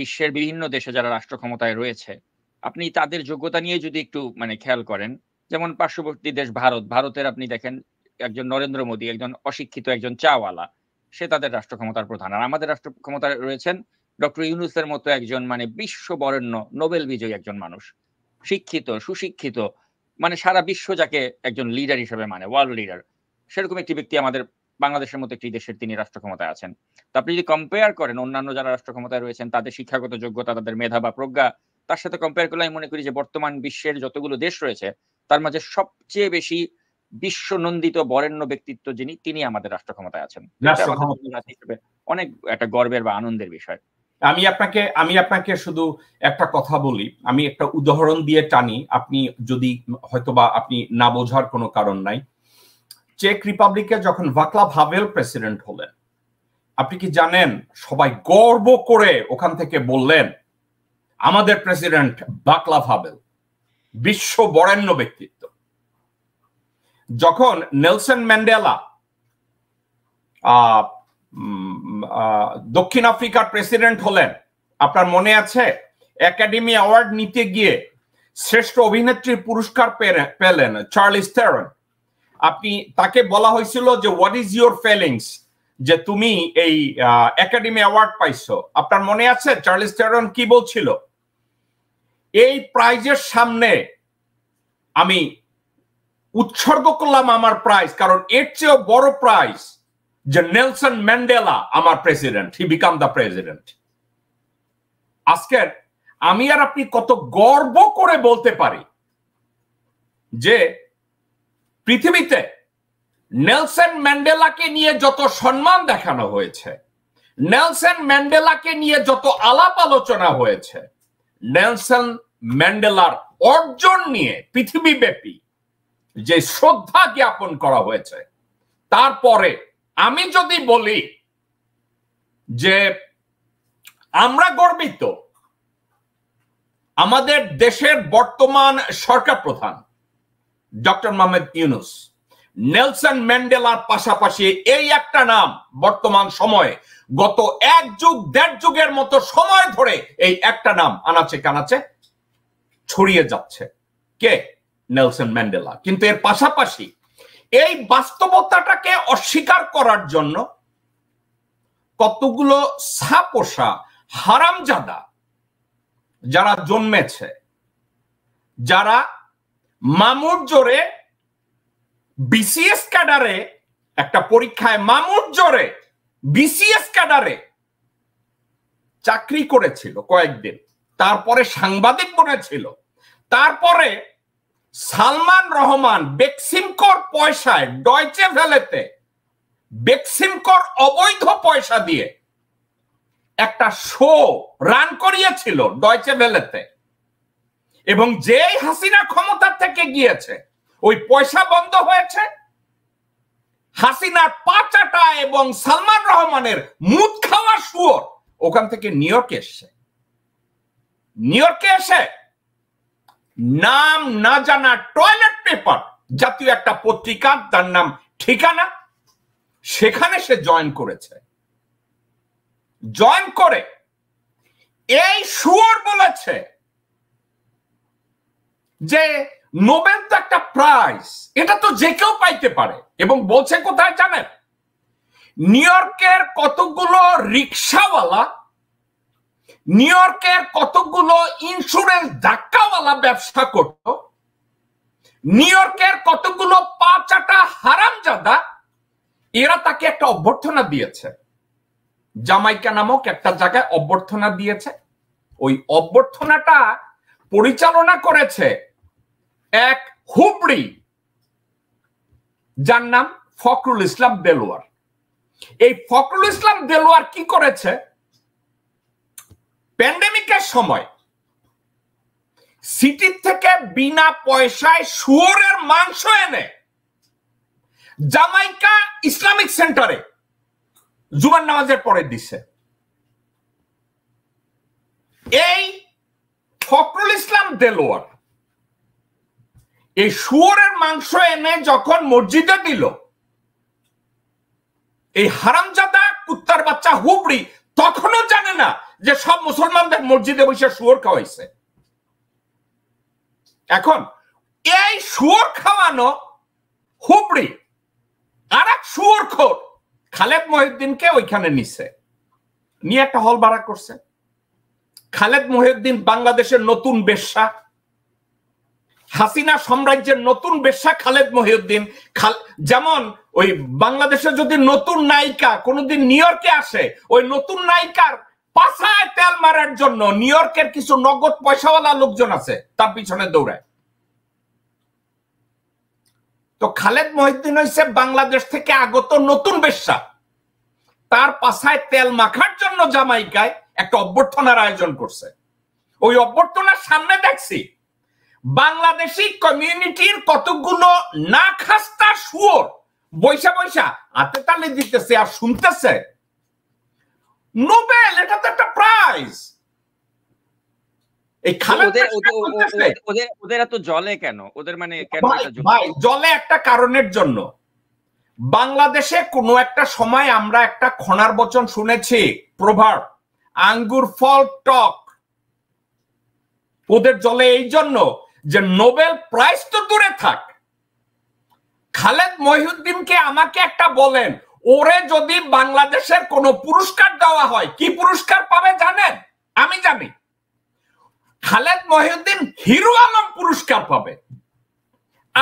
বিশ্বের বিভিন্ন দেশে যারা রাষ্ট্র ক্ষমতায় রয়েছে আপনি তাদের যোগ্যতা নিয়ে যদি একটু মানে খেয়াল করেন যেমন পার্শ্ববর্তী দেশ ভারত ভারতের আপনি দেখেন একজন নরেন্দ্র মোদী একজন অশিক্ষিত একজন চাওয়ালা সে তাদের রাষ্ট্র ক্ষমতার প্রধান আর আমাদের রাষ্ট্র ক্ষমতায় রয়েছেন ডক্টর ইউনুসের মতো একজন মানে বিশ্ব বরেণ্য নোবেল বিজয়ী একজন মানুষ শিক্ষিত সুশিক্ষিত মানে সারা বিশ্ব যাকে একজন লিডার হিসেবে মানে ওয়ার্ল্ড লিডার সেরকম একটি ব্যক্তি আমাদের বাংলাদেশের মতো একটি দেশের তিনি রাষ্ট্র ক্ষমতায় আছেন তো আপনি যদি কম্পেয়ার করেন অন্যান্য যারা রাষ্ট্র ক্ষমতায় রয়েছেন তাদের শিক্ষাগত যোগ্যতা তাদের মেধা বা প্রজ্ঞা তার সাথে কম্পেয়ার করলে আমি মনে করি যে বর্তমান বিশ্বের যতগুলো দেশ রয়েছে তার মাঝে সবচেয়ে বেশি বিশ্বনন্দিত বরেণ্য ব্যক্তিত্ব যিনি তিনি আমাদের রাষ্ট্র ক্ষমতায় আছেন অনেক একটা গর্বের বা আনন্দের বিষয় আমি আপনাকে আমি আপনাকে শুধু একটা কথা বলি আমি একটা উদাহরণ দিয়ে টানি আপনি যদি হয়তোবা আপনি না বোঝার কোনো কারণ নাই চেক রিপাবলিকে যখন ভাকলা ভাবেল প্রেসিডেন্ট হলেন আপনি কি জানেন সবাই গর্ব করে ওখান থেকে বললেন আমাদের প্রেসিডেন্ট বাকলা ভাবেল বিশ্ব বরেণ্য ব্যক্তিত্ব যখন নেলসন ম্যান্ডেলা দক্ষিণ আফ্রিকার প্রেসিডেন্ট হলেন আপনার মনে আছে একাডেমি অ্যাওয়ার্ড নিতে গিয়ে শ্রেষ্ঠ অভিনেত্রীর পুরস্কার পেলেন চার্লিস থেরন আপনি তাকে বলা হয়েছিল যে হোয়াট ইজ ইউর ফেলিংস যে তুমি এই একাডেমি অ্যাওয়ার্ড পাইছো আপনার মনে আছে চার্লিস টেরন কি বলছিল এই প্রাইজের সামনে আমি উৎসর্গ করলাম আমার প্রাইজ কারণ এর চেয়েও বড় প্রাইজ যে নেলসন ম্যান্ডেলা আমার president he became the president আজকের আমি আর আপনি কত গর্ব করে বলতে পারি যে পৃথিবীতে নেলসন ম্যান্ডেলাকে নিয়ে যত সম্মান দেখানো হয়েছে নেলসন ম্যান্ডেলাকে নিয়ে যত আলাপ আলোচনা হয়েছে নেলসন ম্যান্ডেলার অর্জন নিয়ে পৃথিবীব্যাপী যে শ্রদ্ধা জ্ঞাপন করা হয়েছে তারপরে আমি যদি বলি যে আমরা গর্বিত আমাদের দেশের বর্তমান সরকার প্রধান ডক্টর মোহাম্মদ ইউনুস নেলসন ম্যান্ডেলার পাশাপাশি এই একটা নাম বর্তমান সময়ে গত এক যুগ দেড় যুগের মতো সময় ধরে এই একটা নাম আনাচে কানাচে ছড়িয়ে যাচ্ছে কে নেলসন ম্যান্ডেলা কিন্তু এর পাশাপাশি এই বাস্তবতাটাকে অস্বীকার করার জন্য কতগুলো সাপোষা হারামজাদা যারা জন্মেছে যারা মামুর জোরে বিসিএস ক্যাডারে একটা পরীক্ষায় মামুর জোরে বিসিএস ক্যাডারে চাকরি করেছিল কয়েকদিন তারপরে সাংবাদিক বলেছিল তারপরে সালমান রহমান বেক্সিমকর পয়সায় ডয়চে ভ্যালেতে বেক্সিমকর অবৈধ পয়সা দিয়ে একটা শো রান করিয়েছিল ডয়চে ভ্যালেতে এবং যে হাসিনা ক্ষমতা থেকে গিয়েছে ওই পয়সা বন্ধ হয়েছে হাসিনার পাচাটা এবং সালমান রহমানের মুদ খাওয়া শুয়োর ওখান থেকে নিউ ইয়র্কে এসছে নিউ ইয়র্কে এসে নাম না জানা টয়লেট পেপার জাতীয় একটা পত্রিকা তার নাম ঠিকানা সেখানে সে জয়েন করেছে জয়েন করে এই শুয়োর বলেছে যে নোবেল তো একটা প্রাইজ এটা তো যে কেউ পাইতে পারে এবং বলছে কোথায় জানেন নিউ ইয়র্কের কতগুলো রিক্সাওয়ালা নিউ ইয়র্কের কতগুলো ইন্স্যুরেন্স ধাক্কাওয়ালা ব্যবসা করত নিউ ইয়র্কের কতগুলো পা চাটা হারামজাদা এরা তাকে একটা অভ্যর্থনা দিয়েছে জামাইকা নামক একটা জায়গায় অভ্যর্থনা দিয়েছে ওই অভ্যর্থনাটা পরিচালনা করেছে এক হুবড়ি যার নাম ফখরুল ইসলাম দেলোয়ার এই ফখরুল ইসলাম দেলোয়ার কি করেছে প্যান্ডেমিকের সময় সিটি থেকে বিনা পয়সায় শুয়োরের মাংস এনে জামাইকা ইসলামিক সেন্টারে জুমার নামাজের পরে দিছে এই ফখরুল ইসলাম দেলোয়ার এই শুয়োরের মাংস এনে যখন মসজিদে দিল এই হারামজাদা কুত্তার বাচ্চা হুবড়ি তখনও জানে না যে সব মুসলমানদের মসজিদে বসে শুয়োর খাওয়াইছে এখন এই শুয়োর খাওয়ানো হুবড়ি আর এক শুয়োর খোর খালেদ মহিউদ্দিনকে ওইখানে নিছে নিয়ে একটা হল ভাড়া করছে খালেদ মহিউদ্দিন বাংলাদেশের নতুন বেশ্যা হাসিনা সাম্রাজ্যের নতুন বেশ্যা খালেদ মহিউদ্দিন যেমন ওই বাংলাদেশে যদি নতুন নায়িকা কোনোদিন নিউ ইয়র্কে আসে ওই নতুন নায়িকার পাশায় তেল মারার জন্য নিউ ইয়র্কের কিছু নগদ পয়সাওয়ালা লোকজন আছে তার পিছনে দৌড়ায় তো খালেদ মহিউদ্দিন হয়েছে বাংলাদেশ থেকে আগত নতুন বেশ্যা তার পাশায় তেল মাখার জন্য জামাইকায় একটা অভ্যর্থনার আয়োজন করছে ওই অভ্যর্থনার সামনে দেখছি বাংলাদেশি কমিউনিটির কতগুলো না খাস্তা সুর বৈশা বৈশা হাতে তালে দিতেছে আর শুনতেছে নোবেল এটা তো একটা প্রাইজ জলে কেন ওদের মানে জলে একটা কারণের জন্য বাংলাদেশে কোনো একটা সময় আমরা একটা খনার বচন শুনেছি প্রভাব আঙ্গুর ফল টক ওদের জলে এই জন্য যে নোবেল প্রাইজ তো দূরে থাক খালেদ মহিউদ্দিনকে আমাকে একটা বলেন ওরে যদি বাংলাদেশের কোন পুরস্কার দেওয়া হয় কি পুরস্কার পাবে জানেন আমি জানি খালেদ মহিউদ্দিন হিরো আলম পুরস্কার পাবে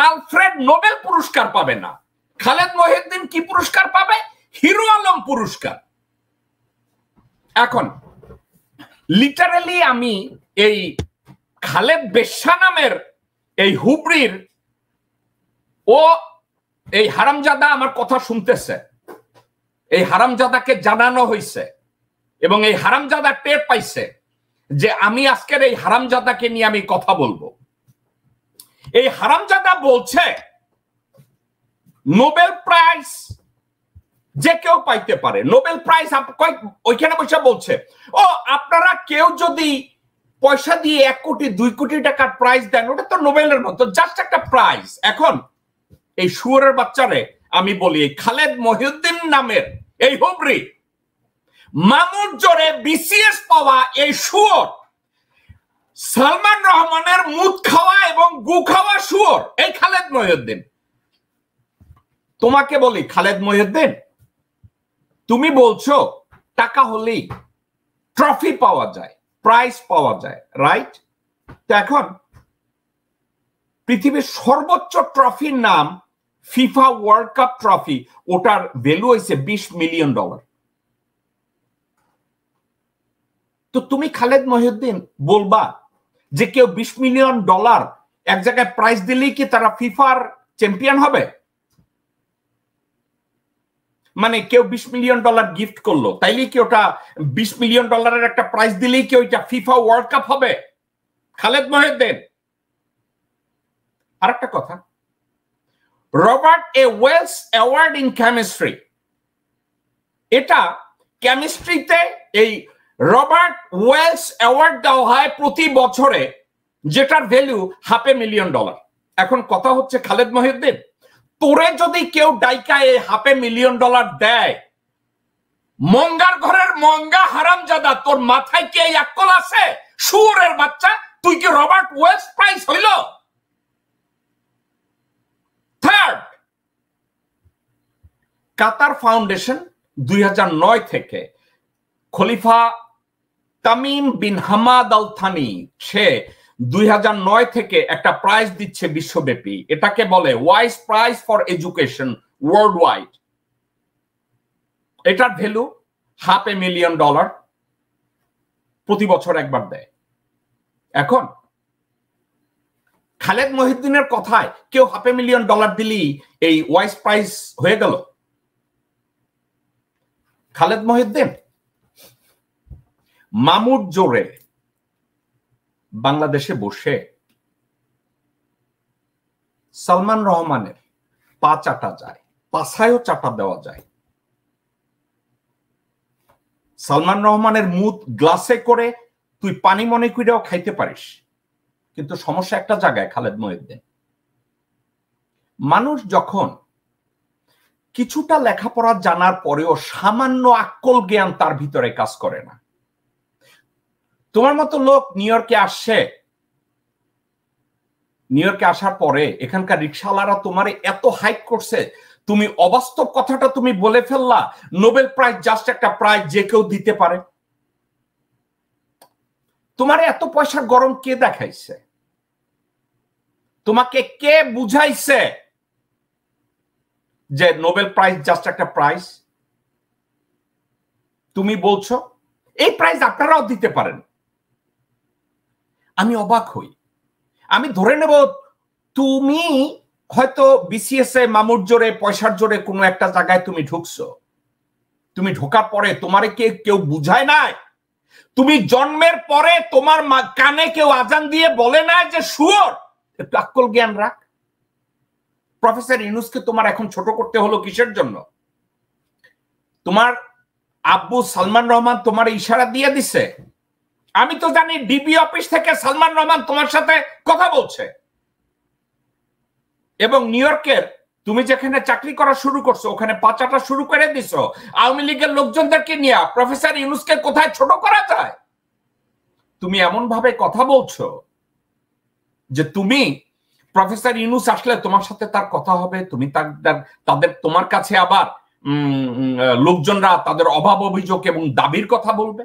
আলফ্রেড নোবেল পুরস্কার পাবে না খালেদ মহিউদ্দিন কি পুরস্কার পাবে হিরো আলম পুরস্কার এখন লিটারেলি আমি এই খালেদ বেশা নামের এই হুবরির ও এই হারামজাদা আমার কথা শুনতেছে এই হারামজাদাকে জানানো হয়েছে এবং এই হারামজাদা টের পাইছে যে আমি আজকের এই হারামজাদাকে নিয়ে আমি কথা বলবো এই হারামজাদা বলছে নোবেল প্রাইজ যে কেউ পাইতে পারে নোবেল প্রাইজ ওইখানে বসে বলছে ও আপনারা কেউ যদি পয়সা দিয়ে এক কোটি দুই কোটি টাকার প্রাইজ দেন ওটা তো নোবেলের মতো জাস্ট একটা প্রাইজ এখন এই সুয়ারের বাচ্চারে আমি বলি খালেদ মহিউদ্দিন নামের এই হুবরি মামুর জোরে বিসিএস পাওয়া এই শুয়োর সালমান রহমানের মুখ খাওয়া এবং গু খাওয়া শুয়োর এই খালেদ মহিউদ্দিন তোমাকে বলি খালেদ মহিউদ্দিন তুমি বলছো টাকা হলেই ট্রফি পাওয়া যায় প্রাইজ পাওয়া যায় রাইট তো এখন পৃথিবীর সর্বোচ্চ ট্রফির নাম ফিফা ওয়ার্ল্ড কাপ ট্রফি ওটার ভ্যালু হয়েছে বিশ মিলিয়ন ডলার তো তুমি খালেদ মহিউদ্দিন বলবা যে কেউ বিশ মিলিয়ন ডলার এক জায়গায় প্রাইজ দিলেই কি তারা ফিফার চ্যাম্পিয়ন হবে মানে কেউ বিশ মিলিয়ন ডলার গিফট করলো তাইলে কি ওটা বিশ মিলিয়ন ডলারের একটা প্রাইস দিলেই কি ওইটা ফিফা ওয়ার্ল্ড কাপ হবে খালেদ মহিউদ্দিন আর একটা কথা Robert A Wells award in chemistry এটা কেমিস্ট্রিতে এই রবার্ট ওয়েলস অ্যাওয়ার্ড দেওয়া হয় প্রতি বছরে যেটার value half a million dollar এখন কথা হচ্ছে খালেদ মহিউদ্দিন তোরে যদি কেউ ডাইকায় হাফে মিলিয়ন ডলার দেয় মঙ্গার ঘরের মঙ্গা হারাম হারামজাদা তোর মাথায় কে একল আছে সুরের বাচ্চা তুই কি রবার্ট ওয়েস্ট প্রাইস হইল থার্ড কাতার ফাউন্ডেশন দুই থেকে Khalifa Tamim bin Hamad Al Thani সে দুই থেকে একটা প্রাইজ দিচ্ছে বিশ্বব্যাপী এটাকে বলে ওয়াইস prize for education world wide এটার value half a million dollar প্রতি বছর একবার দেয় এখন খালেদ মহিউদ্দিনের কথায় কেউ হাফ এ মিলিয়ন ডলার দিলেই এই ওয়াইস প্রাইজ হয়ে গেল খালেদ মহিউদ্দিন মামুর জোরে বাংলাদেশে বসে সালমান রহমানের পা চাটা যায় পাছায়ও চাটা দেওয়া যায় সালমান রহমানের মুদ গ্লাসে করে তুই পানি মনে করেও খাইতে পারিস কিন্তু সমস্যা একটা জায়গায় খালেদ মহিউদ্দিন মানুষ যখন কিছুটা লেখাপড়া জানার পরেও সামান্য আকল জ্ঞান তার ভিতরে কাজ করে না তোমার মতো লোক নিউ ইয়র্কে আসছে নিউ ইয়র্কে আসার পরে এখানকার রিক্সাওয়ালারা তোমার এত হাইক করছে তুমি অবাস্তব কথাটা তুমি বলে ফেললা নোবেল প্রাইজ জাস্ট একটা প্রাইজ যে কেউ দিতে পারে তোমার এত পয়সা গরম কে দেখাইছে তোমাকে কে বুঝাইছে যে নোবেল প্রাইজ জাস্ট একটা প্রাইজ তুমি বলছো এই প্রাইজ আপনারাও দিতে পারেন আমি অবাক হই আমি ধরে নেব তুমি হয়তো বিসিএস এ মামুর জোরে পয়সার জোরে কোনো একটা জায়গায় তুমি ঢুকছো তুমি ঢোকার পরে তোমারে কে কেউ বুঝায় নাই তুমি জন্মের পরে তোমার কানে কেউ আজান দিয়ে বলে না যে শুয়োর একটু আকল জ্ঞান রাখ প্রফেসর ইউনুসকে তোমার এখন ছোট করতে হলো কিসের জন্য তোমার আব্বু সালমান রহমান তোমার ইশারা দিয়ে দিছে আমি তো জানি ডিবি অফিস থেকে সালমান রহমান তোমার সাথে কথা বলছে এবং নিউ ইয়র্কের তুমি যেখানে চাকরি করা শুরু করছো ওখানে পাচাটা শুরু করে দিছো আওয়ামী লীগের লোকজনদেরকে নিয়ে প্রফেসর ইউনুসকে কোথায় ছোট করা যায় তুমি এমন ভাবে কথা বলছো যে তুমি প্রফেসর ইউনুস আসলে তোমার সাথে তার কথা হবে তুমি তার তাদের তোমার কাছে আবার লোকজনরা তাদের অভাব অভিযোগ এবং দাবির কথা বলবে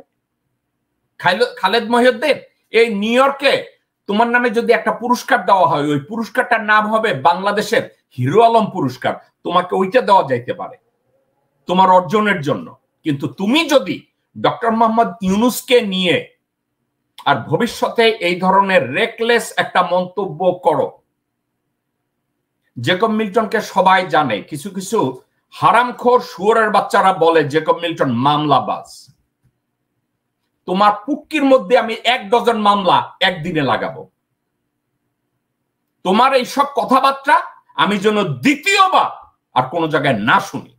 খালেদ মহিউদ্দিন এই নিউ ইয়র্কে তোমার নামে যদি একটা পুরস্কার দেওয়া হয় ওই পুরস্কারটার নাম হবে বাংলাদেশের হিরো আলম পুরস্কার তোমাকে ওইটা দেওয়া যাইতে পারে তোমার অর্জনের জন্য কিন্তু তুমি যদি ডক্টর মোহাম্মদ ইউনুসকে নিয়ে আর ভবিষ্যতে এই ধরনের রেকলেস একটা মন্তব্য করো জেকব মিল্টনকে সবাই জানে কিছু কিছু হারামখোর শুয়োরের বাচ্চারা বলে জেকব মিল্টন মামলাবাজ তোমার পুটকির মধ্যে আমি এক ডজন মামলা একদিনে লাগাবো তোমার এইসব কথাবার্তা আমি যেন দ্বিতীয়বার আর কোনো জায়গায় না শুনি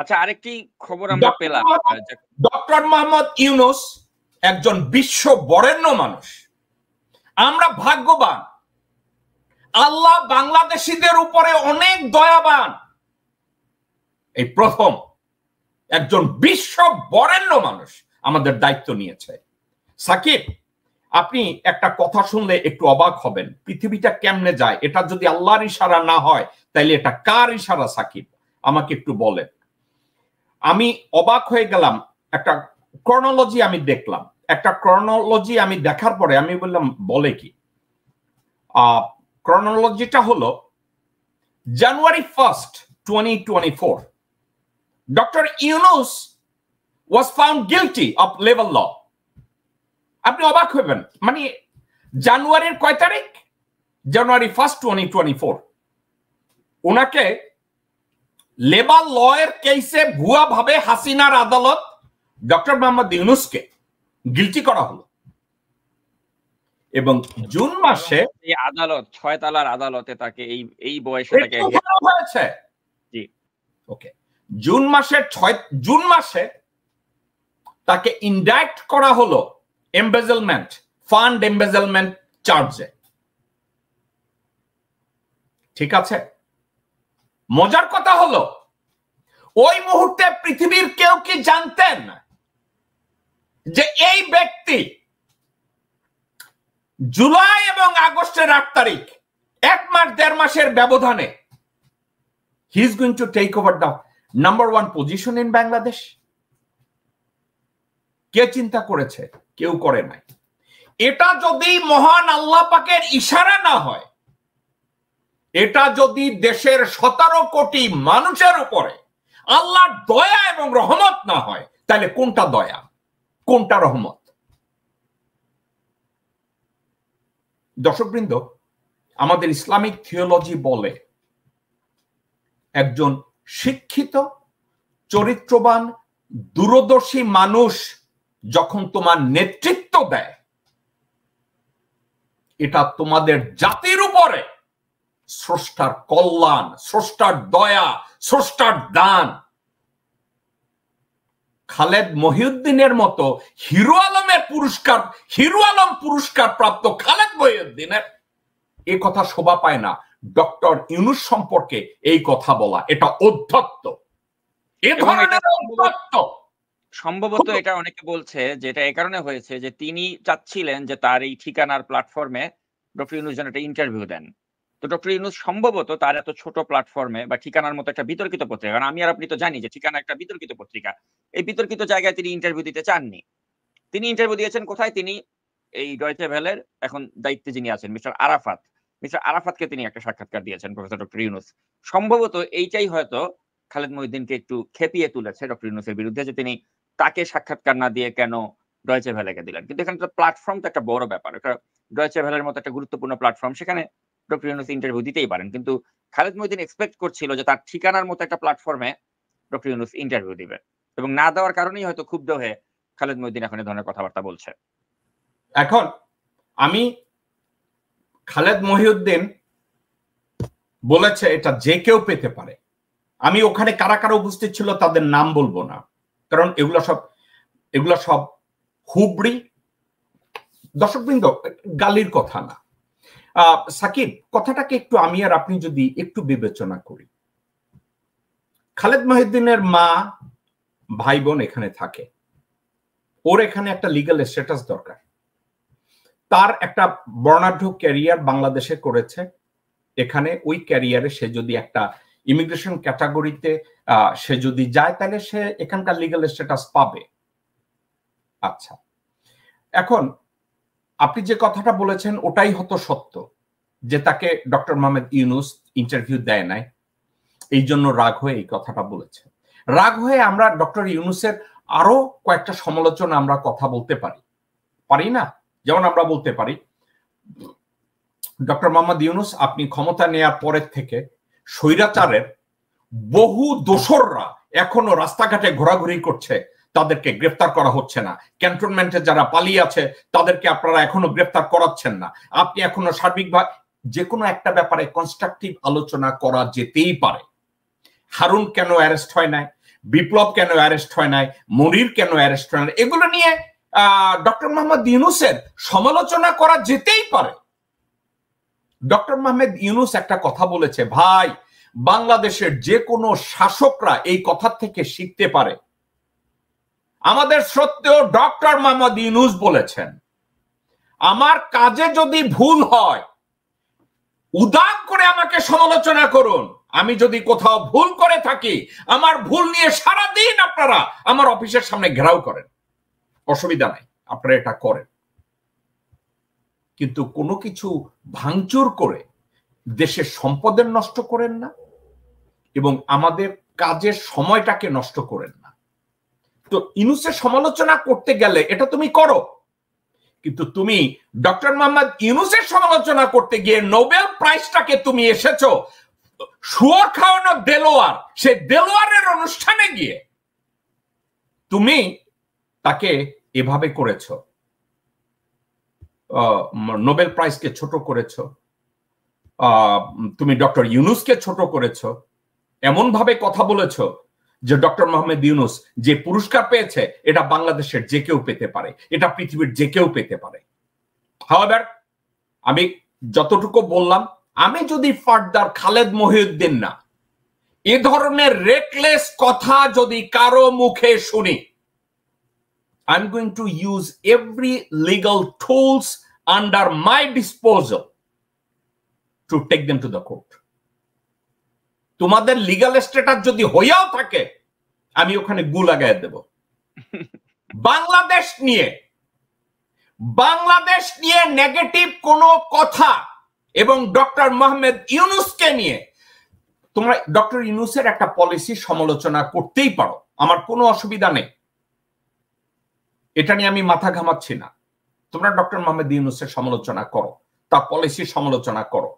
আচ্ছা আরেকটি খবর আমরা পেলাম ডক্টর মোহাম্মদ ইউনুস একজন বিশ্ব বরেণ্য মানুষ আমরা ভাগ্যবান আল্লাহ বাংলাদেশিদের উপরে অনেক দয়াবান এই প্রথম একজন বিশ্ব বরেণ্য মানুষ আমাদের দায়িত্ব নিয়েছে সাকিব আপনি একটা কথা শুনলে একটু অবাক হবেন পৃথিবীটা কেমনে যায় এটা যদি আল্লাহর ইশারা না হয় তাহলে এটা কার ইশারা সাকিব আমাকে একটু বলেন আমি অবাক হয়ে গেলাম একটা ক্রনোলজি আমি দেখলাম একটা ক্রনোলজি আমি দেখার পরে আমি বললাম বলে কি ক্রনোলজিটা হলো January first twenty twenty four doctor Yunus was found guilty of labor law. আপনি অবাক হবেন মানে জানুয়ারির কয় তারিখ January first twenty twenty four ওনাকে লেবার ল এর কেসে ভুয়াভাবে হাসিনার আদালত ডক্টর মোহাম্মদ ইউনুসকে গিলটি করা হলো এবং জুন মাসে এই আদালত ছয়তলার আদালতে তাকে এই এই বয়সে তাকে হয়েছে জি ওকে জুন মাসে ছয় জুন মাসে তাকে ইন্ডাক্ট করা হলো এম্বেজলমেন্ট ফান্ড এম্বেজলমেন্ট চার্জে ঠিক আছে মজার কথা হলো ওই মুহূর্তে পৃথিবীর কেউ কি জানতেন যে এই ব্যক্তি জুলাই এবং আগস্টের আট তারিখ এক মাস দেড় মাসের ব্যবধানে he is going to take over the number one position in Bangladesh কে চিন্তা করেছে কেউ করে নাই এটা যদি মহান আল্লাহ পাকের ইশারা না হয় এটা যদি দেশের সতেরো কোটি মানুষের উপরে আল্লাহ দয়া এবং রহমত না হয় তাহলে কোনটা দয়া কোনটা রহমত দর্শকবৃন্দ আমাদের ইসলামিক থিওলজি বলে একজন শিক্ষিত চরিত্রবান দূরদর্শী মানুষ যখন তোমার নেতৃত্ব দেয় এটা তোমাদের জাতির উপরে স্রষ্টার কল্যাণ স্রষ্টার দয়া স্রষ্টার দান খালেদ মহিউদ্দিনের মতো হিরো আলমের পুরস্কার হিরো আলম পুরস্কার প্রাপ্ত খালেদ মহিউদ্দিনের এ কথা শোভা পায় না ডক্টর ইউনুস সম্পর্কে এই কথা বলা এটা অধ্যত্ত এ ধরনের অধ্যত্ত সম্ভবত এটা অনেকে বলছে যে এটা এ কারণে হয়েছে যে তিনি চাচ্ছিলেন যে তার এই ঠিকানার প্ল্যাটফর্মে ডক্টর ইউনুস যেন একটা ইন্টারভিউ দেন তো ডক্টর ইউনুস সম্ভবত তার এত ছোট প্ল্যাটফর্মে বা ঠিকানার মতো একটা বিতর্কিত পত্রিকা কারণ আমি আর আপনি তো জানি যে ঠিকানা একটা বিতর্কিত পত্রিকা এই বিতর্কিত জায়গায় তিনি ইন্টারভিউ দিতে চাননি তিনি ইন্টারভিউ দিয়েছেন কোথায় তিনি এই ডয়েচে ভেলের এখন দায়িত্বে যিনি আছেন মিস্টার আরাফাত মিস্টার আরাফাতকে তিনি একটা সাক্ষাৎকার দিয়েছেন প্রফেসর ডক্টর ইউনুস সম্ভবত এইটাই হয়তো খালেদ মহিউদ্দিনকে একটু খেপিয়ে তুলেছে ডক্টর ইউনুসের বিরুদ্ধে যে তিনি তাকে সাক্ষাৎকার না দিয়ে কেন ডয়েচে ভ্যালাকে দিলেন কিন্তু এখানে প্ল্যাটফর্ম তো একটা বড় ব্যাপার এটা ডয়েচে ভ্যালের মতো একটা গুরুত্বপূর্ণ প্ল্যাটফর্ম সেখানে ডক্টর ইউনুস ইন্টারভিউ দিতেই পারেন কিন্তু খালেদ মহিদিন এক্সপেক্ট করছিল যে তার ঠিকানার মতো একটা প্ল্যাটফর্মে ডক্টর ইউনুস ইন্টারভিউ দিবে এবং না দেওয়ার কারণেই হয়তো ক্ষুব্ধ হয়ে খালেদ মহিদিন এখন এ ধরনের কথাবার্তা বলছে এখন আমি খালেদ মহিউদ্দিন বলেছে এটা যে কেউ পেতে পারে আমি ওখানে কারা কারা উপস্থিত ছিল তাদের নাম বলবো না কারণ এগুলো সব এগুলো সব হুবড়ি দর্শকবৃন্দ গালির কথা না সাকিব কথাটাকে একটু আমি আর আপনি যদি একটু বিবেচনা করি খালেদ মহিউদ্দিনের মা ভাই বোন এখানে থাকে ওর এখানে একটা লিগাল স্ট্যাটাস দরকার তার একটা বর্ণাঢ্য ক্যারিয়ার বাংলাদেশে করেছে এখানে ওই ক্যারিয়ারে সে যদি একটা ইমিগ্রেশন ক্যাটাগরিতে সে যদি যায় তাহলে সে এখানকার লিগাল স্ট্যাটাস পাবে আচ্ছা এখন আপনি যে কথাটা বলেছেন ওটাই হতো সত্য যে তাকে ডক্টর মোহাম্মদ ইউনুস ইন্টারভিউ দেয় নাই এই জন্য রাগ হয়ে এই কথাটা বলেছে রাগ হয়ে আমরা ডক্টর ইউনুসের আরো কয়েকটা সমালোচনা আমরা কথা বলতে পারি পারি না যেমন আমরা বলতে পারি ডক্টর মোহাম্মদ ইউনুস আপনি ক্ষমতা নেয়ার পরের থেকে স্বৈরাচারের বহু দোসররা এখনো রাস্তাঘাটে ঘোরাঘুরি করছে তাদেরকে গ্রেফতার করা হচ্ছে না ক্যান্টনমেন্টে যারা পালিয়ে আছে তাদেরকে আপনারা এখনো গ্রেফতার করাচ্ছেন না আপনি এখনো সার্বিকভাবে যে কোনো একটা ব্যাপারে কনস্ট্রাকটিভ আলোচনা করা যেতেই পারে হারুন কেন অ্যারেস্ট হয় নাই বিপ্লব কেন অ্যারেস্ট হয় নাই মনির কেন অ্যারেস্ট হয় নাই এগুলো নিয়ে আহ ডক্টর মোহাম্মদ ইউনুসের সমালোচনা করা যেতেই পারে ডক্টর মাহমেদ ইউনুস একটা কথা বলেছে ভাই বাংলাদেশের যে কোনো শাসকরা এই কথা থেকে শিখতে পারে আমাদের সত্ত্বেও ডক্টর মাহমদ ইউনুস বলেছেন আমার কাজে যদি ভুল হয় উদাম করে আমাকে সমালোচনা করুন আমি যদি কোথাও ভুল করে থাকি আমার ভুল নিয়ে সারাদিন আপনারা আমার অফিসের সামনে ঘেরাও করেন অসুবিধা নাই আপনারা এটা করেন কিন্তু কোনো কিছু ভাঙচুর করে দেশের সম্পদের নষ্ট করেন না এবং আমাদের কাজের সময়টাকে নষ্ট করেন না তো ইনুসের সমালোচনা করতে গেলে এটা তুমি করো কিন্তু তুমি ডক্টর মোহাম্মদ ইউনুসের সমালোচনা করতে গিয়ে নোবেল প্রাইজটাকে তুমি এসেছ শুয়োর খাওয়ানো দেলোয়ার সে দেলোয়ারের অনুষ্ঠানে গিয়ে তুমি তাকে এভাবে করেছো নোবেল প্রাইজকে ছোট করেছ তুমি ডক্টর ইউনুসকে ছোট করেছ এমনভাবে কথা বলেছ যে ডক্টর মোহাম্মদ ইউনুস যে পুরস্কার পেয়েছে এটা বাংলাদেশের যে কেউ পেতে পারে এটা পৃথিবীর যে কেউ পেতে পারে হাওয়াবার আমি যতটুকু বললাম আমি যদি ফার্দার খালেদ মহিউদ্দিন না এ ধরনের রেকলেস কথা যদি কারো মুখে শুনি I'm going to use every legal tools under my disposal to take them to the court. তোমাদের লিগাল স্টেটাস যদি হইয়াও থাকে আমি ওখানে গু লাগাই দেব বাংলাদেশ নিয়ে বাংলাদেশ নিয়ে নেগেটিভ কোনো কথা এবং ডক্টর মোহাম্মদ ইউনুসকে নিয়ে তোমরা ডক্টর ইউনুসের একটা পলিসি সমালোচনা করতেই পারো আমার কোনো অসুবিধা নেই এটা নিয়ে আমি মাথা ঘামাচ্ছি না তোমরা ডক্টর মোহাম্মদ ইউনুসের সমালোচনা করো তার পলিসির সমালোচনা করো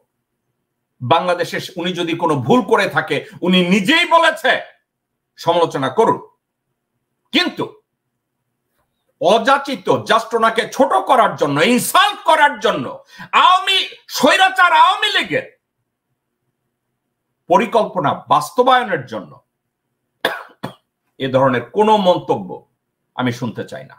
বাংলাদেশে উনি যদি কোনো ভুল করে থাকে উনি নিজেই বলেছে সমালোচনা করুন কিন্তু অযাচিত জাস্ট ওনাকে ছোট করার জন্য ইনসাল্ট করার জন্য আওয়ামী স্বৈরাচার আওয়ামী লীগের পরিকল্পনা বাস্তবায়নের জন্য এ ধরনের কোনো মন্তব্য আমি শুনতে চাই না